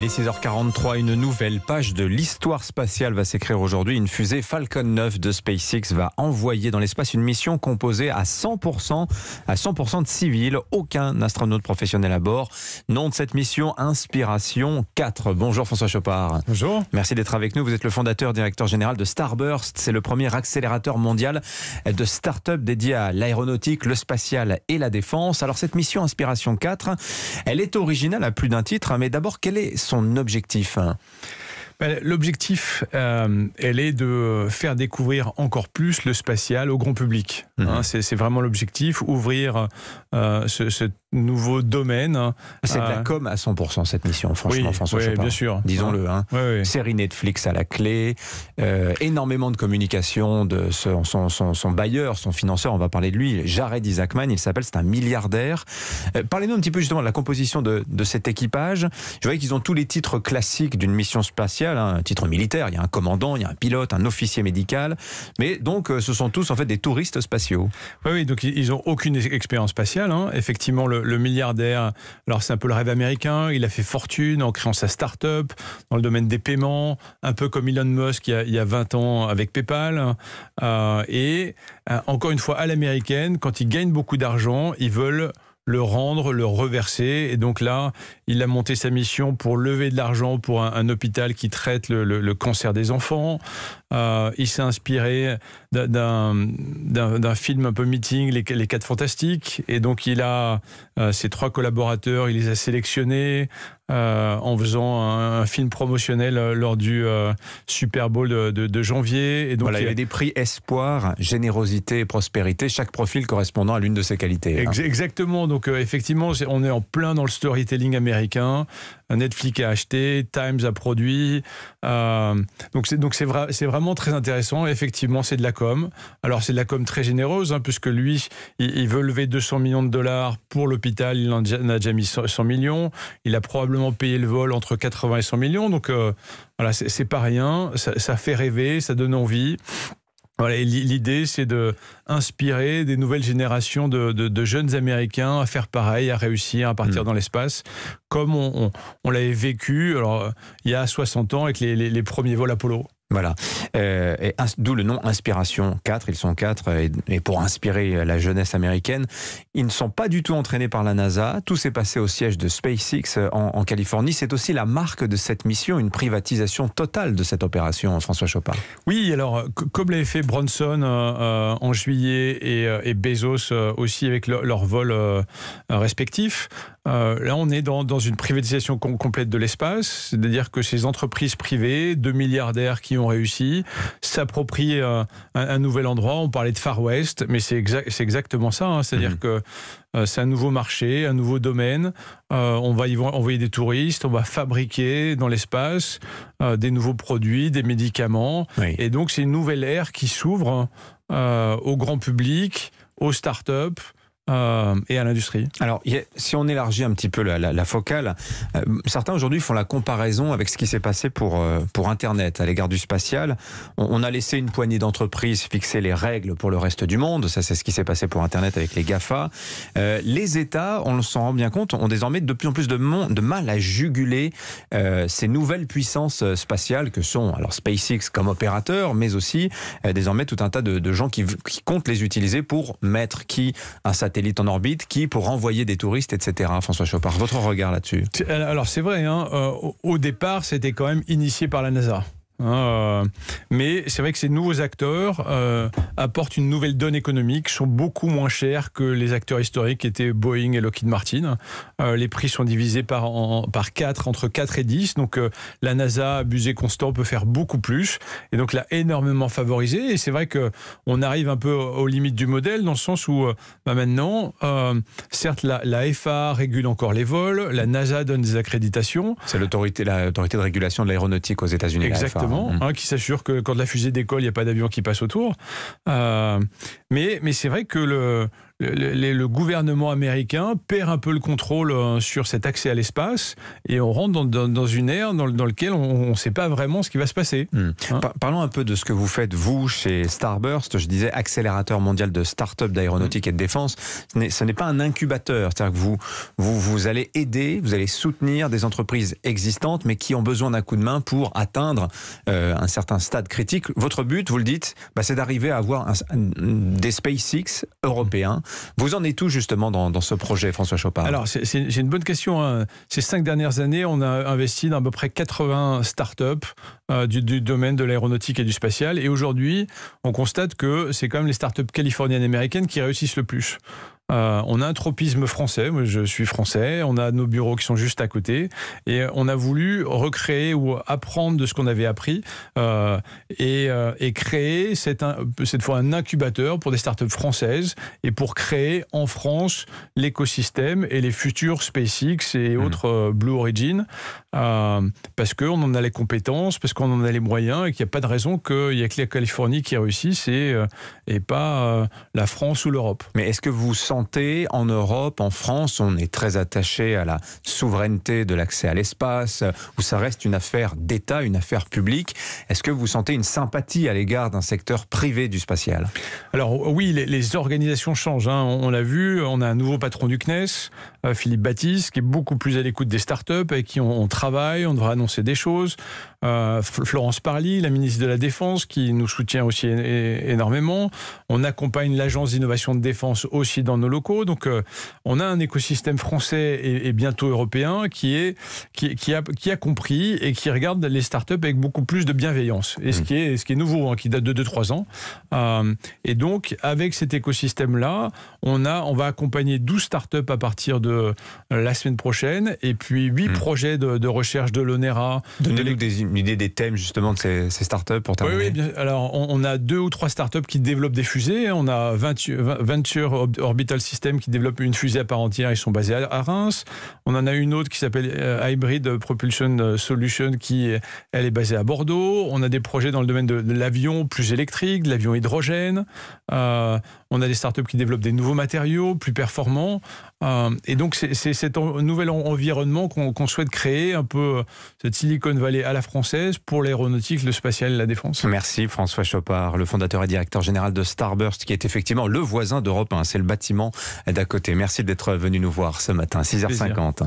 Les 6h43, une nouvelle page de l'histoire spatiale va s'écrire aujourd'hui. Une fusée Falcon 9 de SpaceX va envoyer dans l'espace une mission composée à 100%, à 100 de civils, aucun astronaute professionnel à bord. Nom de cette mission, Inspiration 4. Bonjour François Chopard. Bonjour. Merci d'être avec nous. Vous êtes le fondateur, directeur général de Starburst. C'est le premier accélérateur mondial de start-up dédié à l'aéronautique, le spatial et la défense. Alors cette mission Inspiration 4, elle est originale à plus d'un titre, hein, mais d'abord, quelle est son objectif hein. ben, L'objectif, euh, elle est de faire découvrir encore plus le spatial au grand public. Mhm. Hein. c'est vraiment l'objectif, ouvrir euh, ce, ce, nouveau domaine. Hein. C'est de la euh, com à 100% cette mission, franchement, François oui, bien sûr. Disons-le. Hein. Série Netflix à la clé, euh, énormément de communication de son, son, bailleur, son financeur, on va parler de lui, Jared Isaacman, il s'appelle, c'est un milliardaire. Euh, parlez-nous un petit peu justement de la composition de, cet équipage. Je voyais qu'ils ont tous les titres classiques d'une mission spatiale, hein. un titre militaire, il y a un commandant, il y a un pilote, un officier médical, mais donc ce sont tous en fait des touristes spatiaux. Oui, oui, donc ils n'ont aucune expérience spatiale. Effectivement, le le, milliardaire. Alors c'est un peu le rêve américain, il a fait fortune en créant sa start-up dans le domaine des paiements, un peu comme Elon Musk il y a, 20 ans avec PayPal. Euh, et euh, encore une fois, à l'américaine, quand ils gagnent beaucoup d'argent, ils veulent le rendre, le reverser. Et donc là, il a monté sa mission pour lever de l'argent pour un, hôpital qui traite le, cancer des enfants. Euh, il s'est inspiré d'un film un peu meeting, les, les, Quatre Fantastiques. Et donc, il a euh, ses trois collaborateurs, il les a sélectionnés euh, en faisant un, film promotionnel lors du Super Bowl de, janvier. Et donc, il y a des prix espoir, générosité et prospérité, chaque profil correspondant à l'une de ses qualités. Hein. Exactement. Donc, effectivement, on est en plein dans le storytelling américain. Netflix a acheté, Times a produit. Euh, donc c'est donc c'est vraiment très intéressant. effectivement, c'est de la com. Alors c'est de la com très généreuse, hein, puisque lui, il, veut lever 200 millions de dollars pour l'hôpital. Il en a déjà mis 100 millions. Il a probablement payé le vol entre 80 et 100 millions. Donc euh, voilà, c'est pas rien. ça fait rêver, ça donne envie l'idée, c'est de inspirer des nouvelles générations de, jeunes Américains à faire pareil, à réussir, à partir mm. dans l'espace, comme on, l'avait vécu euh, il y a 60 ans avec les premiers vols Apollo. Voilà. Euh, d'où le nom Inspiration 4. Ils sont quatre. Euh, et, pour inspirer euh, la jeunesse américaine, ils ne sont pas du tout entraînés par la NASA. Tout s'est passé au siège de SpaceX en, Californie. C'est aussi la marque de cette mission, une privatisation totale de cette opération, François Chopin. Oui, alors, comme l'avait fait Bronson en juillet et, Bezos aussi avec leur vol respectif, euh, là, on est dans, une privatisation complète de l'espace, c'est-à-dire que ces entreprises privées, de milliardaires qui ont réussi, s'approprient euh, un, nouvel endroit. On parlait de Far West, mais c'est exactement ça. Hein. C'est-à-dire mmh. que euh, c'est un nouveau marché, un nouveau domaine. on va y envoyer des touristes, on va fabriquer dans l'espace des nouveaux produits, des médicaments. Et donc, c'est une nouvelle ère qui s'ouvre au grand public, aux start euh, et à l'industrie Alors, si on élargit un petit peu la, focale, euh, certains aujourd'hui font la comparaison avec ce qui s'est passé pour, euh, pour Internet à l'égard du spatial. On, a laissé une poignée d'entreprises fixer les règles pour le reste du monde. Ça, c'est ce qui s'est passé pour Internet avec les GAFA. les États, on s'en rend bien compte, ont désormais de plus en plus de, de mal à juguler ces nouvelles puissances spatiales que sont alors SpaceX comme opérateur, mais aussi désormais tout un tas de, gens qui, qui comptent les utiliser pour mettre qui un satellite élite en orbite qui pour envoyer des touristes, etc. Hein, François Chopard, votre regard là-dessus euh, Alors c'est vrai, hein, euh, au départ c'était quand même initié par la NASA. Ah. mais c'est vrai que ces nouveaux acteurs euh, apportent une nouvelle donne économique, sont beaucoup moins chers que les acteurs historiques qui étaient Boeing et Lockheed Martin. Euh, les prix sont divisés par, par 4, entre 4 et 10. Donc euh, la NASA, abusée budget constant, peut faire beaucoup plus. Et donc l'a énormément favorisé. Et c'est vrai qu'on arrive un peu aux limites du modèle, dans le sens où bah, maintenant, certes, la, la, FAA régule encore les vols, la NASA donne des accréditations. C'est l'autorité, l'autorité de régulation de l'aéronautique aux États-Unis. Exactement. Mm. Hein, qui s'assure que quand la fusée décolle, il n'y a pas d'avion qui passe autour. Euh, mais mais c'est vrai que le, le, gouvernement américain perd un peu le contrôle euh, sur cet accès à l'espace et on rentre dans, une ère dans, laquelle on ne sait pas vraiment ce qui va se passer. Hmm. Hein parlons un peu de ce que vous faites, vous, chez Starburst. Je disais accélérateur mondial de start-up d'aéronautique et de défense. Ce n'est pas un incubateur. C'est-à-dire que vous, vous, vous allez aider, vous allez soutenir des entreprises existantes mais qui ont besoin d'un coup de main pour atteindre euh, un certain stade critique. Votre but, vous le dites, bah, c'est d'arriver à avoir des SpaceX européens vous en êtes où justement dans, ce projet, François Chopin Alors, c'est une bonne question. Hein. Ces cinq dernières années, on a investi dans à peu près 80 startups euh, du, du, domaine de l'aéronautique et du spatial. Et aujourd'hui, on constate que c'est quand même les startups californiennes et américaines qui réussissent le plus. Euh, on a un tropisme français, moi je suis français, on a nos bureaux qui sont juste à côté, et euh, on a voulu recréer ou apprendre de ce qu'on avait appris euh, et, créer cette, fois un incubateur pour des startups françaises et pour créer en France l'écosystème et les futurs SpaceX et mmh. autres Blue Origin, parce qu'on en a les compétences, parce qu'on en a les moyens et qu'il n'y a pas de raison qu'il n'y ait que la Californie qui réussisse et, et pas la France ou l'Europe. Mais est-ce que vous sentez en Europe, en France. On est très attaché à la souveraineté de l'accès à l'espace, où ça reste une affaire d'État, une affaire publique. Est-ce que vous sentez une sympathie à l'égard d'un secteur privé du spatial Alors oui, les, organisations changent. Hein. On, l'a vu, on a un nouveau patron du CNES, euh, Philippe Baptiste, qui est beaucoup plus à l'écoute des startups, avec qui on, travaille, on devrait annoncer des choses. Euh, Florence Parly, la ministre de la Défense, qui nous soutient aussi énormément. On accompagne l'agence d'innovation de défense aussi dans nos locaux. Donc, euh, on a un écosystème français et, bientôt européen qui, est, qui, qui, a, qui a compris et qui regarde les startups avec beaucoup plus de bienveillance. Et ce mmh. qui est, ce qui est nouveau, hein, qui date de 2-3 ans. Euh, et donc, avec cet écosystème-là, on, a, on va accompagner 12 startups à partir de euh, la semaine prochaine et puis 8 mmh. projets de, recherche de l'ONERA. Donnez-nous des, une idée des thèmes justement de ces, startups pour terminer. Oui, alors on, a deux ou trois startups qui développent des fusées. Hein. On a 20 Venture Orbital systèmes qui développe une fusée à part entière. Ils sont basés à Reims. On en a une autre qui s'appelle euh, Hybrid Propulsion euh, Solution qui, euh, elle, est basée à Bordeaux. On a des projets dans le domaine de, l'avion plus électrique, de l'avion hydrogène. on a des startups qui développent des nouveaux matériaux plus performants. Euh, et donc, c'est cet nouvel environnement qu'on souhaite créer, un peu euh, cette Silicon Valley à la française pour l'aéronautique, le spatial et la défense. Merci François Chopard, le fondateur et directeur général de Starburst, qui est effectivement le voisin d'Europe c'est le bâtiment d'à côté. Merci d'être venu nous voir ce matin, 6h50.